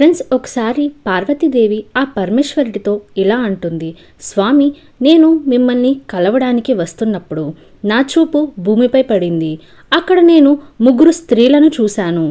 friends ఒకసారి పార్వతీదేవి ఆ పరమేశ్వరుడితో ఇలా అంటుంది స్వామి నేను మిమ్మల్ని కలవడానికి వస్తున్నప్పుడు నా చూపు భూమిపై పడింది అక్కడ నేను ముగ్గురు స్త్రీలను చూశాను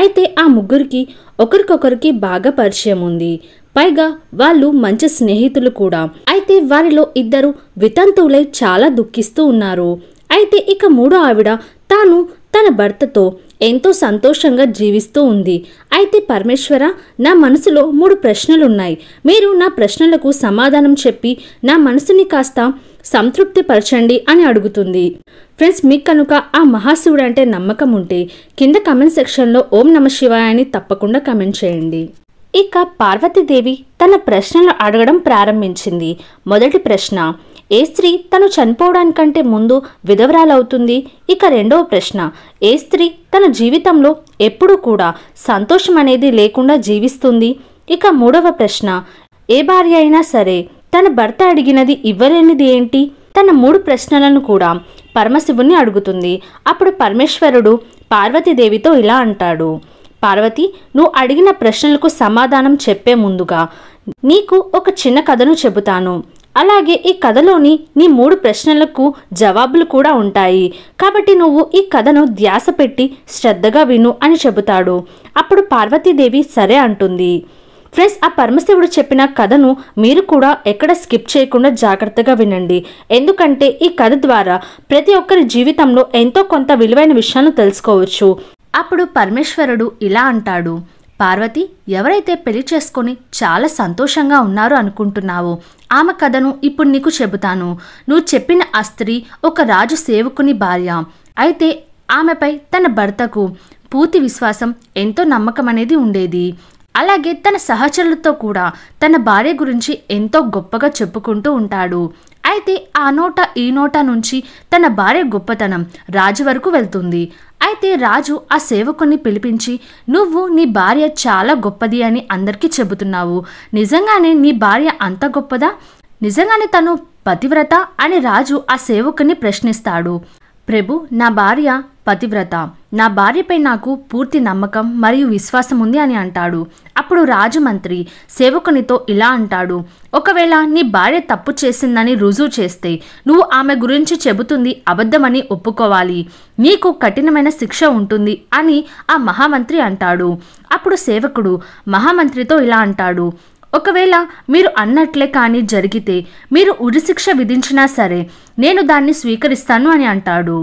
అయితే ఆ ముగ్గురికి ఒకరికొకరికి బాగా పరిచయం ఉంది పైగా వాళ్ళు మంచి స్నేహితులు కూడా అయితే వారిలో ఇద్దరు వితంతువులై చాలా దుఃఖిస్తూ ఉన్నారు అయితే ఇక మూడో ఆవిడ తాను తన భర్తతో ఎంతో సంతోషంగా జీవిస్తూ ఉంది అయితే పరమేశ్వర నా మనసులో మూడు ప్రశ్నలున్నాయి మీరు నా ప్రశ్నలకు సమాధానం చెప్పి నా మనసుని కాస్త సంతృప్తిపరచండి అని అడుగుతుంది ఫ్రెండ్స్ మీకు కనుక ఆ మహాశివుడు అంటే నమ్మకం ఉంటే కింద కమెంట్ సెక్షన్లో ఓం నమ శివాయ అని తప్పకుండా కమెంట్ చేయండి ఇక పార్వతీదేవి తన ప్రశ్నలు అడగడం ప్రారంభించింది మొదటి ప్రశ్న ఏ స్త్రీ తను చనిపోవడానికంటే ముందు విధవరాలవుతుంది ఇక రెండవ ప్రశ్న ఏ స్త్రీ తన జీవితంలో ఎప్పుడూ కూడా సంతోషం అనేది లేకుండా జీవిస్తుంది ఇక మూడవ ప్రశ్న ఏ భార్య అయినా సరే తన భర్త అడిగినది ఇవ్వలేనిది ఏంటి తన మూడు ప్రశ్నలను కూడా పరమశివుణ్ణి అడుగుతుంది అప్పుడు పరమేశ్వరుడు పార్వతీదేవితో ఇలా అంటాడు పార్వతి నువ్వు అడిగిన ప్రశ్నలకు సమాధానం చెప్పే ముందుగా నీకు ఒక చిన్న కథను చెబుతాను అలాగే ఈ కథలోని నీ మూడు ప్రశ్నలకు జవాబులు కూడా ఉంటాయి కాబట్టి నువ్వు ఈ కథను ధ్యాస పెట్టి శ్రద్ధగా విను అని చెబుతాడు అప్పుడు పార్వతీదేవి సరే అంటుంది ఫ్రెండ్స్ ఆ పరమశివుడు చెప్పిన కథను మీరు కూడా ఎక్కడ స్కిప్ చేయకుండా జాగ్రత్తగా వినండి ఎందుకంటే ఈ కథ ద్వారా ప్రతి ఒక్కరి జీవితంలో ఎంతో కొంత విలువైన విషయాలను తెలుసుకోవచ్చు అప్పుడు పరమేశ్వరుడు ఇలా అంటాడు పార్వతి ఎవరైతే పెళ్లి చేసుకొని చాలా సంతోషంగా ఉన్నారు అనుకుంటున్నావు ఆమె కథను ఇప్పుడు నీకు చెబుతాను నువ్వు చెప్పిన ఆ స్త్రీ ఒక రాజు సేవకుని భార్య అయితే ఆమెపై తన భర్తకు పూర్తి విశ్వాసం ఎంతో నమ్మకం అనేది ఉండేది అలాగే తన సహచరులతో కూడా తన భార్య గురించి ఎంతో గొప్పగా చెప్పుకుంటూ ఉంటాడు అయితే ఆ నోట ఈ నోట నుంచి తన భార్య గొప్పతనం రాజు వరకు వెళ్తుంది అయితే రాజు ఆ సేవకుని పిలిపించి నువ్వు నీ భార్య చాలా గొప్పది అని అందరికీ చెబుతున్నావు నిజంగానే నీ భార్య అంత గొప్పదా నిజంగానే తను పతివ్రత అని రాజు ఆ సేవకుని ప్రశ్నిస్తాడు ప్రభు నా భార్య పతివ్రత నా భార్యపై నాకు పూర్తి నమ్మకం మరియు విశ్వాసం ఉంది అని అంటాడు అప్పుడు రాజమంత్రి సేవకునితో ఇలా అంటాడు ఒకవేళ నీ భార్య తప్పు చేసిందని రుజువు చేస్తే నువ్వు ఆమె గురించి చెబుతుంది అబద్ధమని ఒప్పుకోవాలి నీకు కఠినమైన శిక్ష ఉంటుంది అని ఆ మహామంత్రి అంటాడు అప్పుడు సేవకుడు మహామంత్రితో ఇలా అంటాడు ఒకవేళ మీరు అన్నట్లే కానీ జరిగితే మీరు ఉరిశిక్ష విధించినా సరే నేను దాన్ని స్వీకరిస్తాను అని అంటాడు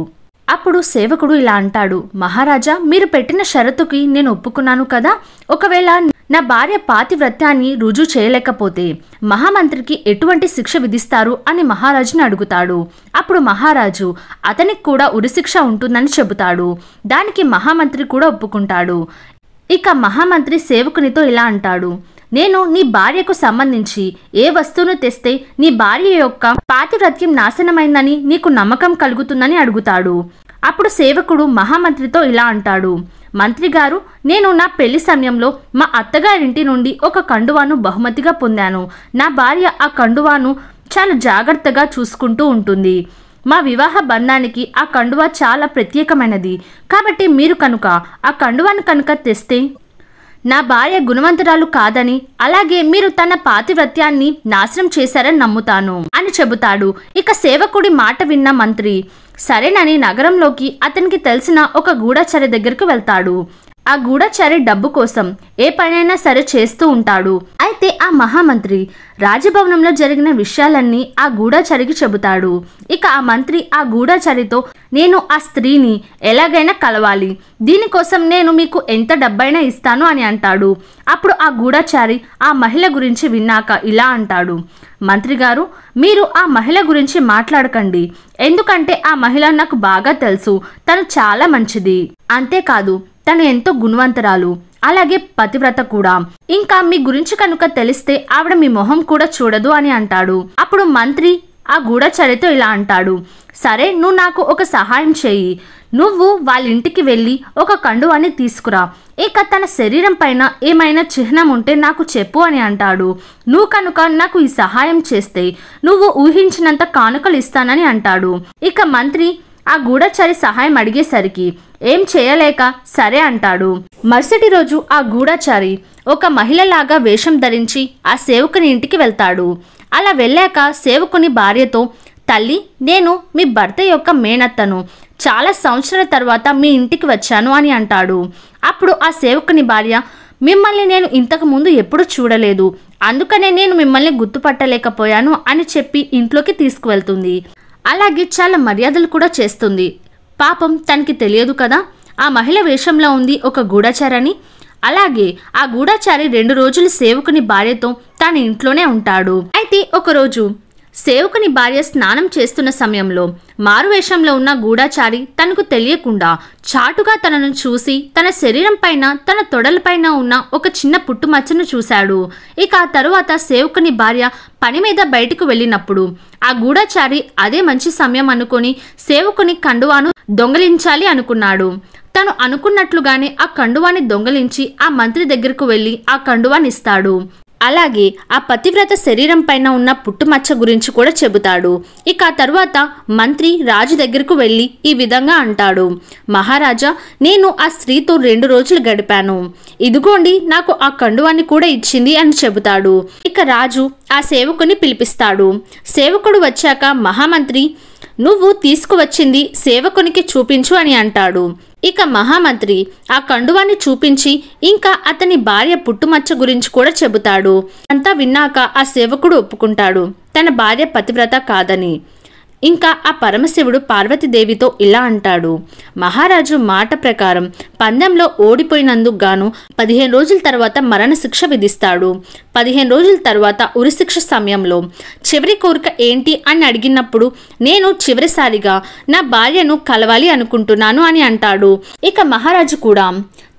అప్పుడు సేవకుడు ఇలా అంటాడు మహారాజా మీరు పెట్టిన షరతుకి నేను ఒప్పుకున్నాను కదా ఒకవేళ నా భార్య పాతివ్రత్యాన్ని రుజువు చేయలేకపోతే మహామంత్రికి ఎటువంటి శిక్ష విధిస్తారు అని మహారాజుని అడుగుతాడు అప్పుడు మహారాజు అతనికి కూడా ఉరిశిక్ష ఉంటుందని చెబుతాడు దానికి మహామంత్రి కూడా ఒప్పుకుంటాడు ఇక మహామంత్రి సేవకునితో ఇలా అంటాడు నేను నీ భార్యకు సంబంధించి ఏ వస్తువును తెస్తే నీ భార్య యొక్క పాతివ్రత్యం నాశనమైందని నీకు నమ్మకం కలుగుతుందని అడుగుతాడు అప్పుడు సేవకుడు మహామంత్రితో ఇలా అంటాడు మంత్రి గారు నేను నా పెళ్లి సమయంలో మా అత్తగారింటి నుండి ఒక కండువాను బహుమతిగా పొందాను నా భార్య ఆ కండువాను చాలా జాగ్రత్తగా చూసుకుంటూ ఉంటుంది మా వివాహ బంధానికి ఆ కండువా చాలా ప్రత్యేకమైనది కాబట్టి మీరు కనుక ఆ కండువాను కనుక తెస్తే నా భార్య గుణవంతురాలు కాదని అలాగే మీరు తన పాతివ్రత్యాన్ని నాశనం చేశారని నమ్ముతాను అని చెబుతాడు ఇక సేవకుడి మాట విన్న మంత్రి సరేనని నగరంలోకి అతనికి తెలిసిన ఒక గూఢచారి దగ్గరకు వెళ్తాడు ఆ గూఢచారి డబ్బు కోసం ఏ పనైనా సరే చేస్తూ ఉంటాడు అయితే ఆ మహామంత్రి రాజభవనంలో జరిగిన విషయాలన్నీ ఆ గూఢచారికి చెబుతాడు ఇక ఆ మంత్రి ఆ గూఢచారితో నేను ఆ స్త్రీని ఎలాగైనా కలవాలి దీనికోసం నేను మీకు ఎంత డబ్బైనా ఇస్తాను అని అంటాడు అప్పుడు ఆ గూఢచారి ఆ మహిళ గురించి విన్నాక ఇలా అంటాడు మంత్రి గారు మీరు ఆ మహిళ గురించి మాట్లాడకండి ఎందుకంటే ఆ మహిళ నాకు బాగా తెలుసు తను చాలా మంచిది అంతేకాదు తను ఎంతో గుణవంతరాలు అలాగే పతివ్రత కూడా ఇంకా మీ గురించి కనుక తెలిస్తే ఆవిడ మీ మొహం కూడా చూడదు అని అంటాడు అప్పుడు మంత్రి ఆ గూఢచరితో ఇలా అంటాడు సరే నువ్వు నాకు ఒక సహాయం చేయి నువ్వు వాళ్ళ ఇంటికి వెళ్ళి ఒక కండువాన్ని తీసుకురా ఇక తన శరీరం పైన ఏమైనా చిహ్నం ఉంటే నాకు చెప్పు అని అంటాడు నువ్వు కనుక నాకు ఈ సహాయం చేస్తే నువ్వు ఊహించినంత కానుకలు ఇస్తానని అంటాడు ఇక మంత్రి ఆ గూఢచారి సహాయం అడిగేసరికి ఏం చేయలేక సరే అంటాడు మరుసటి రోజు ఆ గూఢచారి ఒక మహిళలాగా వేషం ధరించి ఆ సేవకుని ఇంటికి వెళ్తాడు అలా వెళ్ళాక సేవకుని భార్యతో తల్లి నేను మీ భర్త యొక్క మేనత్తను చాలా సంవత్సరాల తర్వాత మీ ఇంటికి వచ్చాను అని అంటాడు అప్పుడు ఆ సేవకుని భార్య మిమ్మల్ని నేను ఇంతకుముందు ఎప్పుడు చూడలేదు అందుకనే నేను మిమ్మల్ని గుర్తుపట్టలేకపోయాను అని చెప్పి ఇంట్లోకి తీసుకువెళ్తుంది అలాగే చాలా మర్యాదలు కూడా చేస్తుంది పాపం తనకి తెలియదు కదా ఆ మహిళ వేషంలో ఉంది ఒక గూఢచారని అలాగే ఆ గూఢచారి రెండు రోజులు సేవకుని భార్యతో తన ఇంట్లోనే ఉంటాడు అయితే ఒకరోజు సేవకుని భార్య స్నానం చేస్తున్న సమయంలో మారువేషంలో ఉన్న గూఢాచారి తనకు తెలియకుండా చాటుగా తనను చూసి తన శరీరం పైన తన తొడలపైన ఉన్న ఒక చిన్న పుట్టుమచ్చను చూశాడు ఇక ఆ తరువాత సేవకుని భార్య పని మీద బయటకు వెళ్ళినప్పుడు ఆ గూఢాచారి అదే మంచి సమయం అనుకుని సేవకుని కండువాను దొంగలించాలి అనుకున్నాడు తను అనుకున్నట్లుగానే ఆ కండువాని దొంగలించి ఆ మంత్రి దగ్గరకు వెళ్ళి ఆ కండువాని ఇస్తాడు అలాగే ఆ పతివ్రత శరీరం పైన ఉన్న పుట్టుమచ్చ గురించి కూడా చెబుతాడు ఇక ఆ తరువాత మంత్రి రాజు దగ్గరకు వెళ్ళి ఈ విధంగా అంటాడు మహారాజా నేను ఆ స్త్రీతో రెండు రోజులు గడిపాను ఇదిగోండి నాకు ఆ కండువాన్ని కూడా ఇచ్చింది అని చెబుతాడు ఇక రాజు ఆ సేవకుని పిలిపిస్తాడు సేవకుడు వచ్చాక మహామంత్రి నువ్వు తీసుకువచ్చింది సేవకునికి చూపించు అని అంటాడు ఇక మహామంత్రి ఆ కండువాన్ని చూపించి ఇంకా అతని భార్య పుట్టుమచ్చ గురించి కూడా చెబుతాడు అంతా విన్నాక ఆ సేవకుడు ఒప్పుకుంటాడు తన భార్య పతివ్రత కాదని ఇంకా ఆ పరమశివుడు పార్వతీదేవితో ఇలా అంటాడు మహారాజు మాట ప్రకారం పందెంలో ఓడిపోయినందుకు గాను పదిహేను రోజుల తర్వాత మరణశిక్ష విధిస్తాడు పదిహేను రోజుల తర్వాత ఉరిశిక్ష సమయంలో చివరి కోరిక ఏంటి అని అడిగినప్పుడు నేను చివరిసారిగా నా భార్యను కలవాలి అనుకుంటున్నాను అని అంటాడు ఇక మహారాజు కూడా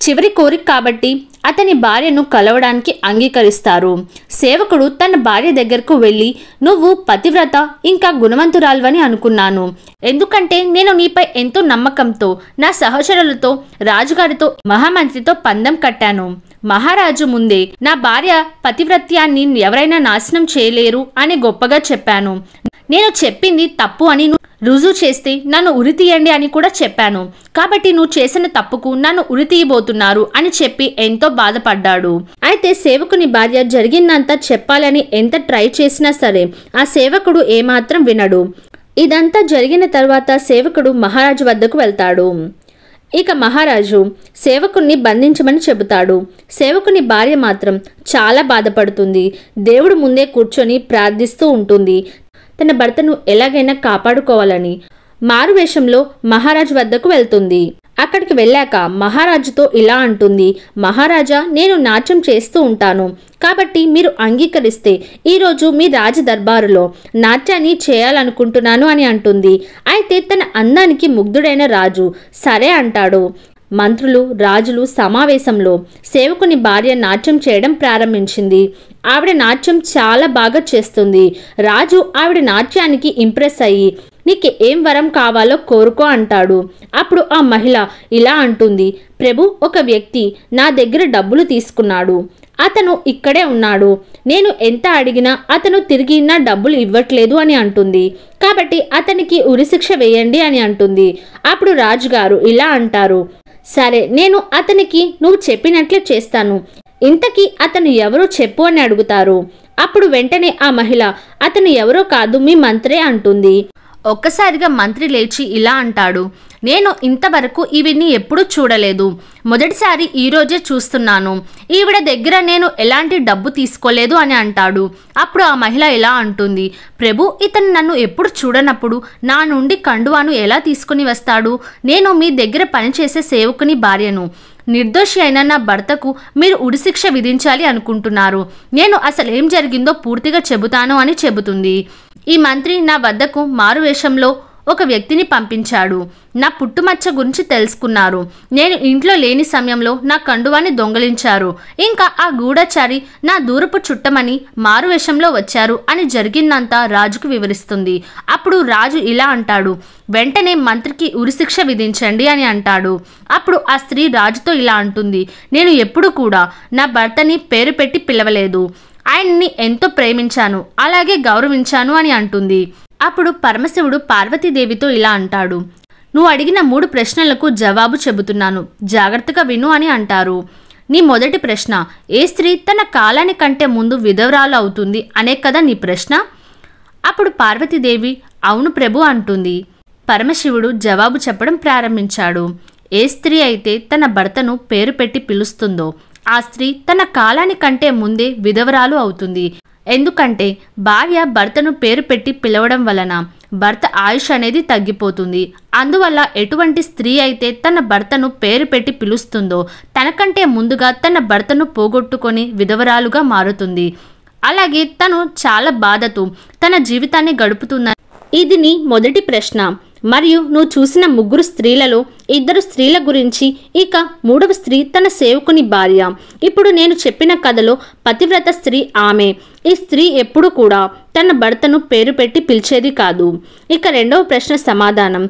చివరి కోరిక కాబట్టి అతని భార్యను కలవడానికి అంగీకరిస్తారు సేవకుడు తన భార్య దగ్గరకు వెళ్ళి నువ్వు పతివ్రత ఇంకా గుణవంతురాలువని అనుకున్నాను ఎందుకంటే నేను నీపై ఎంతో నమ్మకంతో నా సహచరులతో రాజుగారితో మహామంత్రితో పందెం కట్టాను మహారాజు ముందే నా భార్య పతివ్రత్యాన్ని ఎవరైనా నాశనం చేయలేరు అని గొప్పగా చెప్పాను నేను చెప్పింది తప్పు అని రుజువు చేస్తే నన్ను ఉరి తీయండి అని కూడా చెప్పాను కాబట్టి నువ్వు చేసిన తప్పుకు నన్ను ఉరి తీయబోతున్నారు అని చెప్పి ఎంతో బాధపడ్డాడు అయితే సేవకుని భార్య జరిగిందంతా చెప్పాలని ఎంత ట్రై చేసినా సరే ఆ సేవకుడు ఏమాత్రం వినడు ఇదంతా జరిగిన తర్వాత సేవకుడు మహారాజు వద్దకు వెళ్తాడు ఇక మహారాజు సేవకుణ్ణి బంధించమని చెబుతాడు సేవకుని భార్య మాత్రం చాలా బాధపడుతుంది దేవుడు ముందే కూర్చొని ప్రార్థిస్తూ ఉంటుంది తన భర్తను ఎలాగైనా కాపాడుకోవాలని మారువేషంలో మహారాజు వద్దకు వెళ్తుంది అక్కడికి వెళ్ళాక మహారాజుతో ఇలా అంటుంది మహారాజా నేను నాట్యం చేస్తూ ఉంటాను కాబట్టి మీరు అంగీకరిస్తే ఈరోజు మీ రాజ దర్బారులో నాట్యాన్ని చేయాలనుకుంటున్నాను అని అంటుంది అయితే తన అందానికి ముగ్ధుడైన రాజు సరే అంటాడు మంత్రులు రాజులు సమావేశంలో సేవకుని భార్య నాట్యం చేయడం ప్రారంభించింది ఆవిడ నాట్యం చాలా బాగా చేస్తుంది రాజు ఆవిడ నాట్యానికి ఇంప్రెస్ అయ్యి నీకు ఏం వరం కావాలో కోరుకో అంటాడు అప్పుడు ఆ మహిళ ఇలా అంటుంది ప్రభు ఒక వ్యక్తి నా దగ్గర డబ్బులు తీసుకున్నాడు అతను ఇక్కడే ఉన్నాడు నేను ఎంత అడిగినా అతను తిరిగి నా డబ్బులు ఇవ్వట్లేదు అని అంటుంది కాబట్టి అతనికి ఉరిశిక్ష వేయండి అని అంటుంది అప్పుడు రాజుగారు ఇలా అంటారు సరే నేను అతనికి నువ్వు చెప్పినట్లు చేస్తాను ఇంతకీ అతను ఎవరో చెప్పు అని అడుగుతారు అప్పుడు వెంటనే ఆ మహిళ అతను ఎవరో కాదు మీ మంత్రే అంటుంది ఒక్కసారిగా మంత్రి లేచి ఇలా అంటాడు నేను ఇంతవరకు ఇవిని ఎప్పుడూ చూడలేదు మొదటిసారి ఈరోజే చూస్తున్నాను ఈవిడ దగ్గర నేను ఎలాంటి డబ్బు తీసుకోలేదు అని అంటాడు అప్పుడు ఆ మహిళ ఇలా అంటుంది ప్రభు ఇతను నన్ను ఎప్పుడు చూడనప్పుడు నా నుండి కండువాను ఎలా తీసుకుని వస్తాడు నేను మీ దగ్గర పనిచేసే సేవకుని భార్యను నిర్దోషి అయిన నా భర్తకు మీరు ఉడిశిక్ష విధించాలి అనుకుంటున్నారు నేను అసలు ఏం జరిగిందో పూర్తిగా చెబుతాను అని చెబుతుంది ఈ మంత్రి నా వద్దకు మారువేషంలో ఒక వ్యక్తిని పంపించాడు నా పుట్టుమచ్చ గురించి తెలుసుకున్నారు నేను ఇంట్లో లేని సమయంలో నా కండువాన్ని దొంగలించారు ఇంకా ఆ గూఢచారి నా దూరపు చుట్టమని మారువేషంలో వచ్చారు అని జరిగిందంతా రాజుకు వివరిస్తుంది అప్పుడు రాజు ఇలా అంటాడు వెంటనే మంత్రికి ఉరిశిక్ష విధించండి అని అంటాడు అప్పుడు ఆ స్త్రీ రాజుతో ఇలా అంటుంది నేను ఎప్పుడు కూడా నా భర్తని పేరు పెట్టి పిలవలేదు ఆయన్ని ఎంతో ప్రేమించాను అలాగే గౌరవించాను అని అంటుంది అప్పుడు పరమశివుడు పార్వతీదేవితో ఇలా అంటాడు నువ్వు అడిగిన మూడు ప్రశ్నలకు జవాబు చెబుతున్నాను జాగ్రత్తగా విను అని అంటారు నీ మొదటి ప్రశ్న ఏ స్త్రీ తన కాలాని కంటే ముందు విధవరాలు అవుతుంది అనే కదా నీ ప్రశ్న అప్పుడు పార్వతీదేవి అవును ప్రభు అంటుంది పరమశివుడు జవాబు చెప్పడం ప్రారంభించాడు ఏ స్త్రీ అయితే తన భర్తను పేరు పెట్టి పిలుస్తుందో ఆ స్త్రీ తన కాలాని కంటే ముందే విధవరాలు అవుతుంది ఎందుకంటే భార్య భర్తను పేరు పెట్టి పిలవడం వలన భర్త ఆయుష్ అనేది తగ్గిపోతుంది అందువల్ల ఎటువంటి స్త్రీ అయితే తన భర్తను పేరు పెట్టి పిలుస్తుందో తనకంటే ముందుగా తన భర్తను పోగొట్టుకొని విధవరాలుగా మారుతుంది అలాగే తను చాలా బాధతో తన జీవితాన్ని గడుపుతున్న ఇదిని మొదటి ప్రశ్న మరియు నువ్వు చూసిన ముగ్గురు స్త్రీలలో ఇద్దరు స్త్రీల గురించి ఇక మూడవ స్త్రీ తన సేవకుని భార్య ఇప్పుడు నేను చెప్పిన కథలో పతివ్రత స్త్రీ ఆమె ఈ స్త్రీ ఎప్పుడు కూడా తన భర్తను పేరు పెట్టి పిలిచేది కాదు ఇక రెండవ ప్రశ్న సమాధానం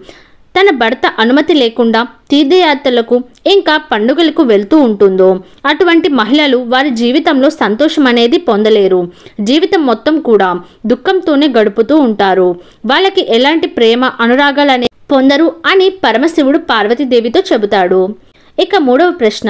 తన భర్త అనుమతి లేకుండా తీర్థయాత్రలకు ఇంకా పండుగలకు వెళ్తూ ఉంటుందో అటువంటి మహిళలు వారి జీవితంలో సంతోషం అనేది పొందలేరు జీవితం మొత్తం కూడా దుఃఖంతోనే గడుపుతూ ఉంటారు వాళ్ళకి ఎలాంటి ప్రేమ అనురాగాలనే పొందరు అని పరమశివుడు పార్వతీదేవితో చెబుతాడు ఇక మూడవ ప్రశ్న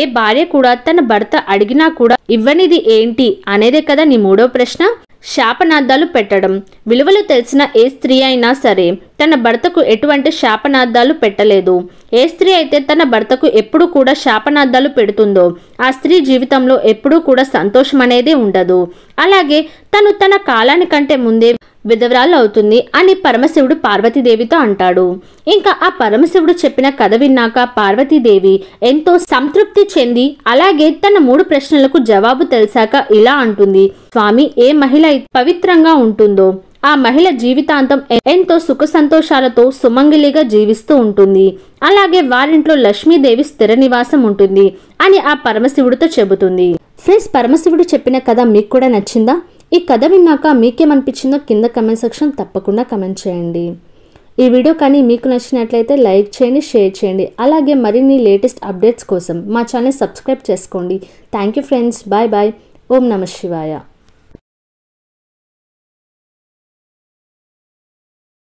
ఏ భార్య కూడా తన భర్త అడిగినా కూడా ఇవ్వనిది ఏంటి అనేదే కదా నీ మూడవ ప్రశ్న శాపనార్థాలు పెట్టడం విలువలు తెలిసిన ఏ స్త్రీ అయినా సరే తన భర్తకు ఎటువంటి శాపనార్థాలు పెట్టలేదు ఏ స్త్రీ అయితే తన భర్తకు ఎప్పుడు కూడా శాపనార్థాలు పెడుతుందో ఆ స్త్రీ జీవితంలో ఎప్పుడూ కూడా సంతోషం అనేది ఉండదు అలాగే తను తన కాలానికంటే ముందే విధవరాలు అవుతుంది అని పరమశివుడు పార్వతీదేవితో అంటాడు ఇంకా ఆ పరమశివుడు చెప్పిన కథ విన్నాక పార్వతీదేవి ఎంతో సంతృప్తి చెంది అలాగే తన మూడు ప్రశ్నలకు జవాబు తెలిసాక ఇలా అంటుంది స్వామి ఏ మహిళ పవిత్రంగా ఉంటుందో ఆ మహిళ జీవితాంతం ఎంతో సుఖ సంతోషాలతో సుమంగిలిగా జీవిస్తూ ఉంటుంది అలాగే వారింట్లో లక్ష్మీదేవి స్థిర నివాసం ఉంటుంది అని ఆ పరమశివుడితో చెబుతుంది ఫ్రెండ్స్ పరమశివుడు చెప్పిన కథ మీకు కూడా నచ్చిందా ఈ కథ విన్నాక మీకేమనిపించిందో కింద కమెంట్ సెక్షన్ తప్పకుండా కమెంట్ చేయండి ఈ వీడియో కానీ మీకు నచ్చినట్లయితే లైక్ చేయండి షేర్ చేయండి అలాగే మరిన్ని లేటెస్ట్ అప్డేట్స్ కోసం మా ఛానల్ సబ్స్క్రైబ్ చేసుకోండి thank you friends bye bye ఓం నమ శివాయ